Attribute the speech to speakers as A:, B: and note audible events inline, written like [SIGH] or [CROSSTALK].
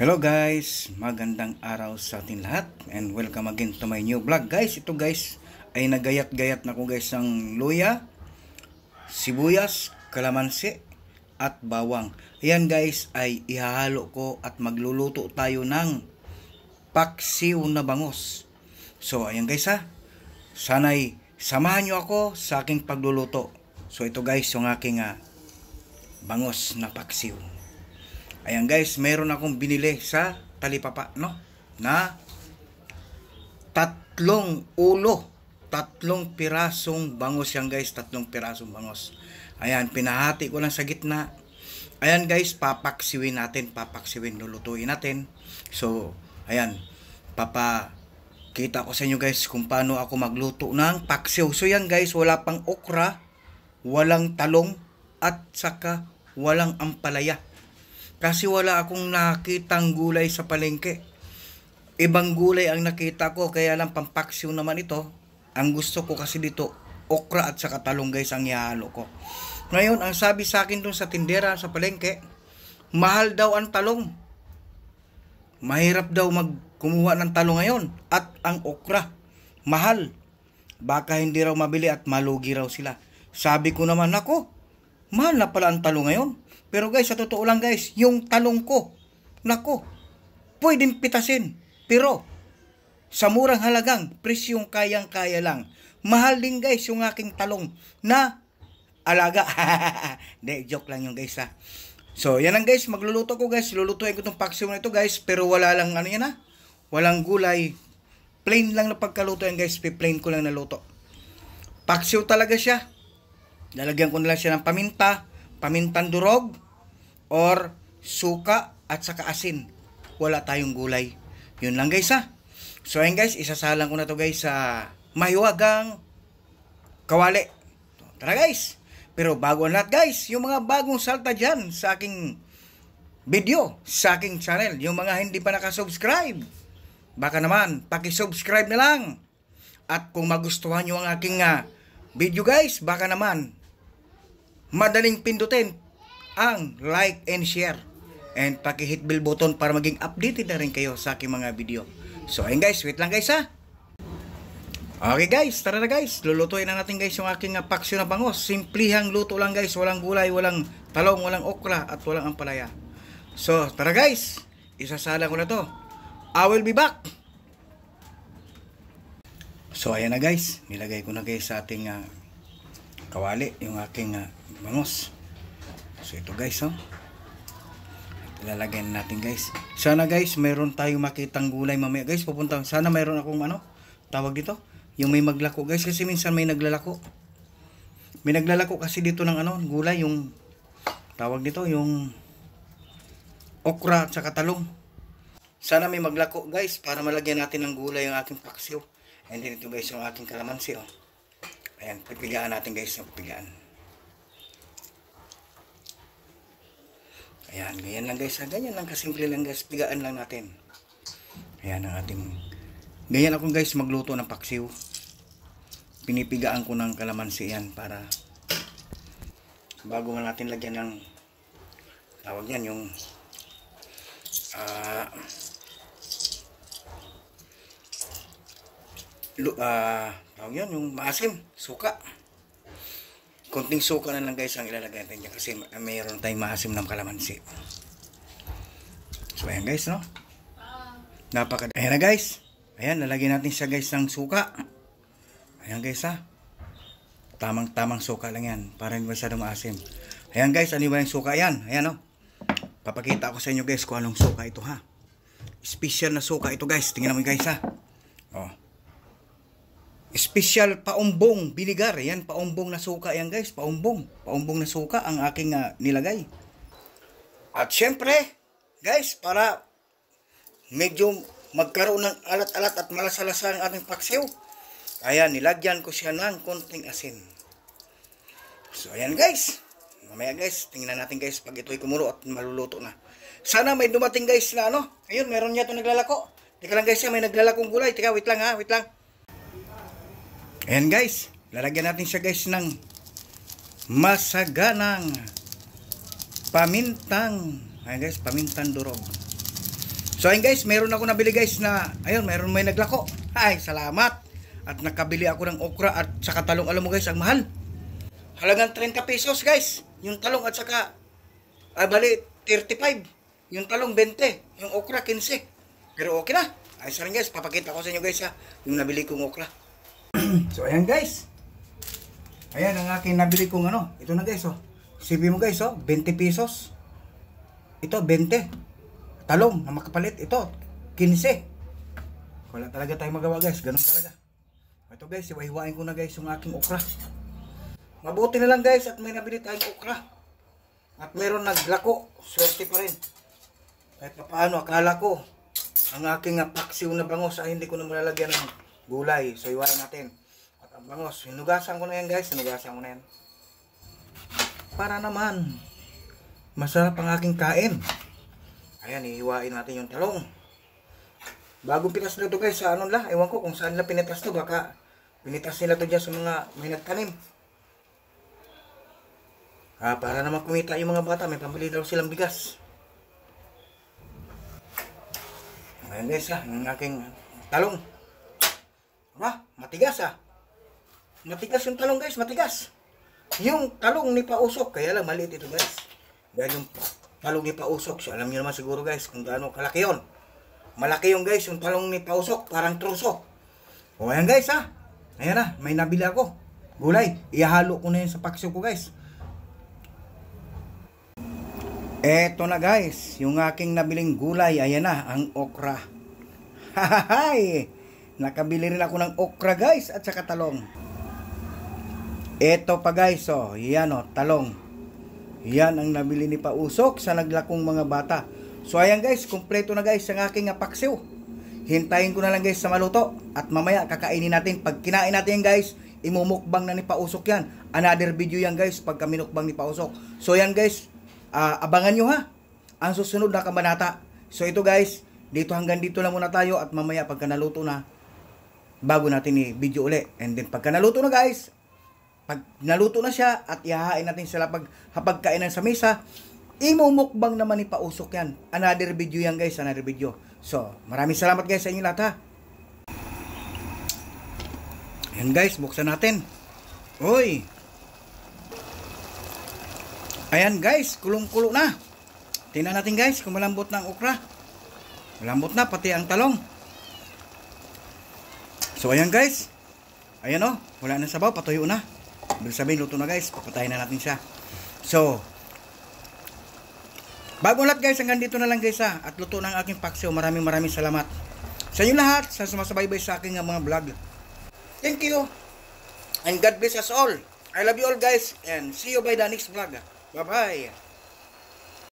A: Hello guys, magandang araw sa atin lahat and welcome again to my new vlog guys. Ito guys ay nagayat-gayat na ko guys ng luya, sibuyas, kalamansi at bawang. Ayan guys ay ihahalo ko at magluluto tayo ng paksiw na bangus. So ayan guys ha, sanay samahan nyo ako sa aking pagluluto. So ito guys yung aking uh, bangus na paksiw. Ayan guys, meron akong binili sa talipapa, no? Na tatlong ulo, tatlong pirasong bangos yan guys, tatlong pirasong bangos. Ayan, pinahati ko lang sa gitna. Ayan guys, papaksiwin natin, papaksiwin, lulutuin natin. So, ayan, papa kita ko sa inyo guys kung paano ako magluto ng paksiw. So yan guys, wala pang okra, walang talong, at saka walang ampalaya. Kasi wala akong nakitang gulay sa palengke. Ibang gulay ang nakita ko, kaya lang pampaksiw naman ito. Ang gusto ko kasi dito, okra at saka talong guys ang ihalo ko. Ngayon, ang sabi sa akin dun sa tindera sa palengke, mahal daw ang talong. Mahirap daw magkumuha ng talong ngayon at ang okra. Mahal. Baka hindi raw mabili at malugi raw sila. Sabi ko naman, ako, mahal na pala ang talong ngayon. Pero guys, sa totoo lang guys, yung talong ko, nako, pwedeng pitasin. Pero, sa murang halagang, presyong kayang-kaya lang. Mahal din guys yung aking talong na alaga. [LAUGHS] Hindi, joke lang yung guys ha. So, yan ang guys, magluluto ko guys. Lulutuin ko itong paksiw na ito guys, pero wala lang ano yan ha. Walang gulay. Plain lang na pagkaluto yan guys, plain ko lang na luto. Paksiw talaga siya. Lalagyan ko na lang siya ng paminta, pamintan durog, or suka at saka asin. Wala tayong gulay. Yun lang guys ha. So ayun guys, isasalang ko na to guys sa mahiwagang kawali. Tara guys. Pero bago ang lahat guys, yung mga bagong salta dyan sa aking video, sa aking channel, yung mga hindi pa nakasubscribe, baka naman, pakisubscribe na lang. At kung magustuhan nyo ang aking uh, video guys, baka naman, madaling pindutin ang like and share and paki-hit bell button para maging updated na rin kayo sa aking mga video. So ayun guys, wait lang guys ha. Okay guys, tara na guys. Lulutuin na natin guys yung aking uh, paksyo na bangos. Simplihang luto lang guys. Walang gulay, walang talong, walang okra at walang ampalaya. So tara guys, isasala ko na to. I will be back. So ayan na guys, nilagay ko na guys sa ating uh, kawali yung aking uh, Vamos. so ito guys oh lalagay natin guys sana guys mayroon tayong makitang gulay mamaya guys pupunta sana mayroon akong ano tawag dito yung may maglako guys kasi minsan may naglalako may naglalako kasi dito ng ano gulay yung tawag dito yung okra at saka talong sana may maglako guys para malagyan natin ng gulay yung aking paksiw and then ito guys yung aking kalamansi oh. ayan pipigaan natin guys yung pipigaan Ayan, ganyan lang guys. Ah, ganyan lang, kasimple lang guys. Pigaan lang natin. Ayan ang ating... Ganyan ako guys, magluto ng paksiw. Pinipigaan ko ng kalamansi yan para bago natin lagyan ng tawag yan yung uh, uh, tawag yan yung maasim, suka konting suka na lang guys ang ilalagay natin dyan kasi mayroon tayong maasim ng kalamansi so ayan guys no napaka ayan na guys ayan lalagyan natin siya guys ng suka ayan guys ha tamang tamang suka lang yan para hindi masyadong maasim ayan guys ano ba yung suka yan ayan no papakita ko sa inyo guys kung anong suka ito ha special na suka ito guys tingnan mo guys ha oh special paumbong binigar. Yan, paumbong na suka yan guys. Paumbong. Paumbong na suka ang aking uh, nilagay. At syempre, guys, para medyo magkaroon ng alat-alat at malasalasa ang ating paksiw. Ayan, nilagyan ko siya ng konting asin. So, ayan guys. Mamaya guys, tingnan natin guys pag ito'y kumulo at maluluto na. Sana may dumating guys na ano. Ayun, meron niya ito naglalako. Teka lang guys, ah, may naglalakong gulay. Teka, wait lang ha, ah, wait lang. Ayan guys, lalagyan natin siya guys ng masaganang pamintang. Ayan guys, pamintang durog. So ayan guys, meron ako nabili guys na, ayun, meron may naglako. Ay, salamat. At nakabili ako ng okra at saka talong. Alam mo guys, ang mahal. Halagang 30 pesos guys. Yung talong at saka, ay ah, bali, 35. Yung talong 20. Yung okra 15. Pero okay na. Ayos na rin guys, papakita ko sa inyo guys ha, yung nabili kong okra. [CLEARS THROAT] so ayan guys. Ayan ang aking nabili kong ano. Ito na guys oh. Sibi mo guys oh. 20 pesos. Ito 20. Talong na makapalit. Ito 15. Wala talaga tayong magawa guys. Ganun talaga. Ito guys. Iwahiwain ko na guys yung aking okra. Mabuti na lang guys at may nabili tayong okra. At meron naglako. Swerte pa rin. Kahit paano akala ko ang aking paksiw na bangos ay hindi ko na malalagyan ng gulay. So, iwain natin. At ang bangos, hinugasan ko na yan guys. Hinugasan ko na yan. Para naman, masarap ang aking kain. Ayan, iiwain natin yung talong. Bagong pitas na to guys, sa anong la, ewan ko kung saan na pinitas to, baka pinitas nila to dyan sa mga may nagtanim. Ah, para naman kumita yung mga bata, may pambili daw silang bigas. Ayan guys ha, ah, ang aking talong. Ha? Matigas ah. Matigas yung talong guys, matigas. Yung talong ni Pausok, kaya lang maliit ito guys. Dahil yung talong ni Pausok, so, alam niyo naman siguro guys kung gaano kalaki yon. Malaki yung guys, yung talong ni Pausok, parang truso. O ayan guys ha. Ah. Ayan na, ah. may nabili ako. Gulay, ihalo ko na yun sa paksyo ko guys. Eto na guys, yung aking nabiling gulay, ayan na, ah, ang okra. [LAUGHS] Hahahay! Nakabili rin ako ng okra guys at saka talong. Ito pa guys, oh, yan oh, talong. Yan ang nabili ni Pausok sa naglakong mga bata. So ayan guys, kumpleto na guys ang aking apaksiw. Ah, Hintayin ko na lang guys sa maluto at mamaya kakainin natin. Pag kinain natin yan guys, imumukbang na ni Pausok yan. Another video yan guys pag kami nukbang ni Pausok. So yan guys, uh, abangan nyo ha ang susunod na kabanata. So ito guys, dito hanggang dito lang muna tayo at mamaya pagka naluto na, bago natin i-video uli. And then pagka naluto na guys, pag naluto na siya at ihahain natin sila pag hapagkainan sa mesa, imumukbang naman ni Pausok yan. Another video yan guys, another video. So, maraming salamat guys sa inyo lahat ha. Yan guys, buksan natin. Oy! Ayan guys, kulong-kulo na. Tingnan natin guys kung malambot na ang okra. Malambot na, pati ang talong. So ayan guys. Ayan oh, wala na sabaw, patuyo na. Ibig sabihin luto na guys, papatayin na natin siya. So Bago lahat guys, hanggang dito na lang guys ha. At luto ng aking paksiw. Maraming maraming salamat. Sa inyo lahat, sa sumasabaybay sa aking ah, mga vlog. Thank you. And God bless us all. I love you all guys. And see you by the next vlog. Bye-bye.